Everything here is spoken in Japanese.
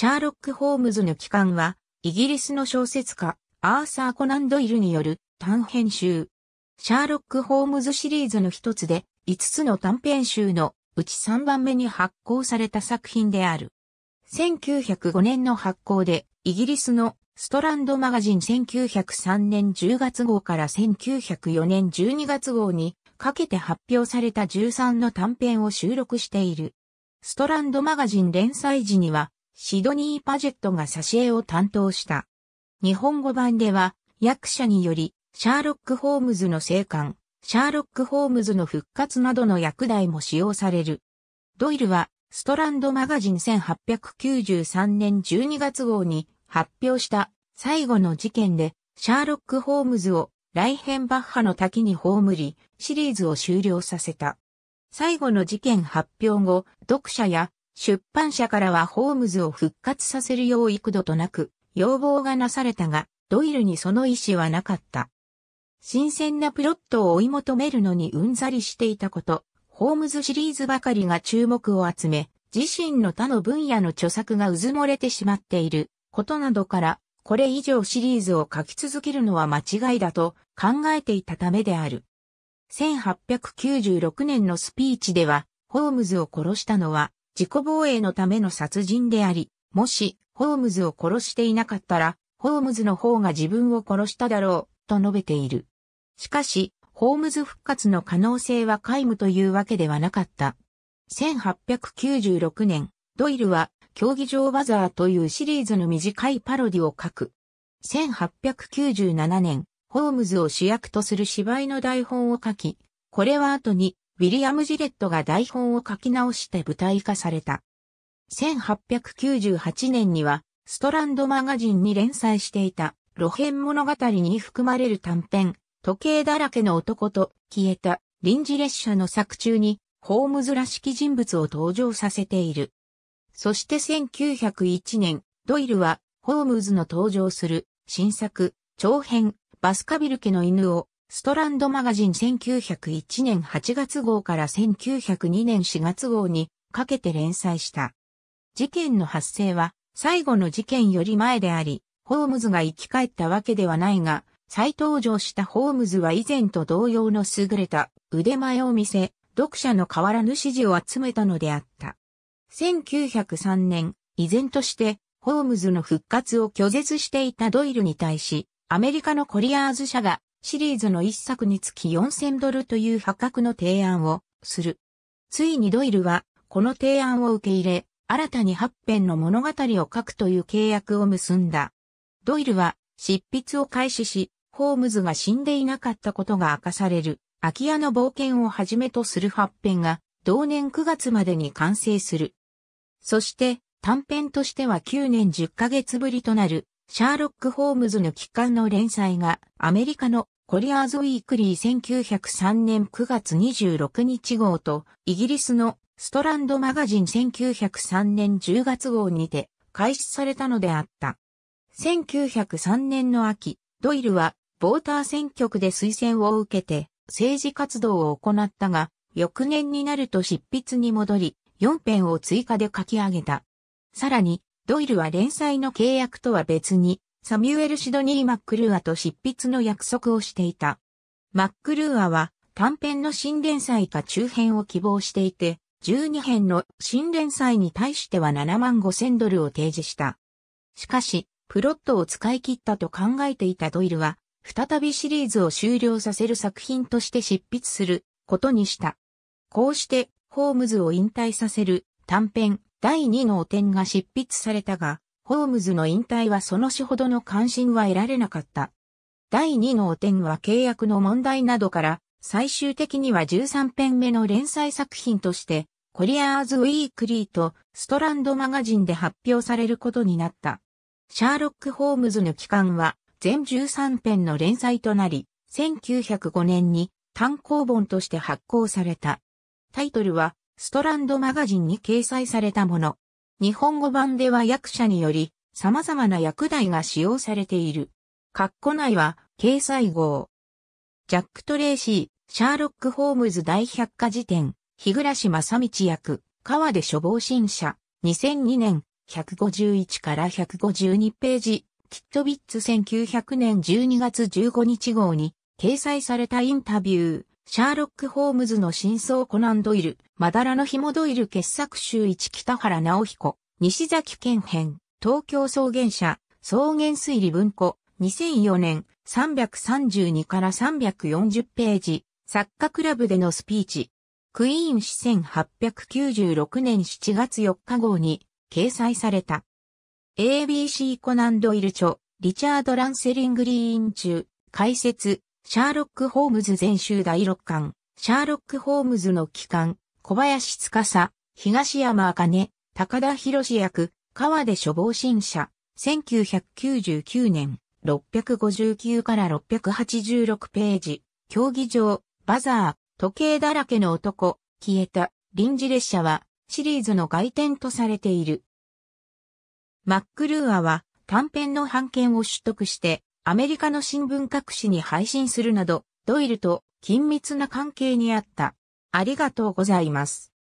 シャーロック・ホームズの帰還は、イギリスの小説家、アーサー・コナン・ドイルによる短編集。シャーロック・ホームズシリーズの一つで、5つの短編集のうち3番目に発行された作品である。1905年の発行で、イギリスのストランドマガジン1903年10月号から1904年12月号にかけて発表された13の短編を収録している。ストランドマガジン連載時にはシドニー・パジェットが挿絵を担当した。日本語版では、役者により、シャーロック・ホームズの生還、シャーロック・ホームズの復活などの役題も使用される。ドイルは、ストランドマガジン1893年12月号に発表した最後の事件で、シャーロック・ホームズをライヘンバッハの滝に葬り、シリーズを終了させた。最後の事件発表後、読者や出版社からはホームズを復活させるよう幾度となく要望がなされたが、ドイルにその意思はなかった。新鮮なプロットを追い求めるのにうんざりしていたこと、ホームズシリーズばかりが注目を集め、自身の他の分野の著作がうずもれてしまっていることなどから、これ以上シリーズを書き続けるのは間違いだと考えていたためである。1896年のスピーチでは、ホームズを殺したのは自己防衛のための殺人であり、もし、ホームズを殺していなかったら、ホームズの方が自分を殺しただろう、と述べている。しかし、ホームズ復活の可能性は皆無というわけではなかった。1896年、ドイルは、競技場バザーというシリーズの短いパロディを書く。1897年、ホームズを主役とする芝居の台本を書き、これは後にウィリアム・ジレットが台本を書き直して舞台化された。1898年には、ストランドマガジンに連載していた、露編物語に含まれる短編、時計だらけの男と消えた臨時列車の作中に、ホームズらしき人物を登場させている。そして1901年、ドイルは、ホームズの登場する、新作、長編、バスカビル家の犬を、ストランドマガジン1901年8月号から1902年4月号にかけて連載した。事件の発生は最後の事件より前であり、ホームズが生き返ったわけではないが、再登場したホームズは以前と同様の優れた腕前を見せ、読者の変わらぬ支持を集めたのであった。1903年、依然としてホームズの復活を拒絶していたドイルに対し、アメリカのコリアーズ社がシリーズの一作につき4000ドルという破格の提案をする。ついにドイルは、この提案を受け入れ、新たに8編の物語を書くという契約を結んだ。ドイルは、執筆を開始し、ホームズが死んでいなかったことが明かされる、空き家の冒険をはじめとする8編が、同年9月までに完成する。そして、短編としては9年10ヶ月ぶりとなる、シャーロック・ホームズの期間の連載がアメリカのコリアーズ・ウィークリー1903年9月26日号とイギリスのストランドマガジン1903年10月号にて開始されたのであった。1903年の秋、ドイルはボーター選挙区で推薦を受けて政治活動を行ったが、翌年になると執筆に戻り、4編を追加で書き上げた。さらに、ドイルは連載の契約とは別に、サミュエル・シドニー・マックルーアと執筆の約束をしていた。マックルーアは短編の新連載か中編を希望していて、12編の新連載に対しては7万5千ドルを提示した。しかし、プロットを使い切ったと考えていたドイルは、再びシリーズを終了させる作品として執筆することにした。こうして、ホームズを引退させる短編、第2の汚点が執筆されたが、ホームズの引退はその死ほどの関心は得られなかった。第2の汚点は契約の問題などから、最終的には13編目の連載作品として、コリアーズ・ウィークリーとストランドマガジンで発表されることになった。シャーロック・ホームズの期間は全13編の連載となり、1905年に単行本として発行された。タイトルはストランドマガジンに掲載されたもの。日本語版では役者により様々な役題が使用されている。括弧内は掲載号。ジャック・トレイシー、シャーロック・ホームズ大百科事典、日暮正道役、川で処方新社、2002年、151から152ページ、キットビッツ1900年12月15日号に掲載されたインタビュー。シャーロック・ホームズの真相コナンドイル、マダラの紐ドイル傑作集1北原直彦、西崎健編、東京草原社、草原推理文庫、2004年、332から340ページ、作家クラブでのスピーチ、クイーン市1896年7月4日号に掲載された。ABC コナンドイル著、リチャード・ランセリングリーン中、解説、シャーロック・ホームズ全集第6巻、シャーロック・ホームズの帰還、小林司、東山茜、高田博士役、川出処防新社、1999年、659から686ページ、競技場、バザー、時計だらけの男、消えた、臨時列車は、シリーズの外典とされている。マックルーアは、短編の判権を取得して、アメリカの新聞各紙に配信するなど、ドイルと緊密な関係にあった。ありがとうございます。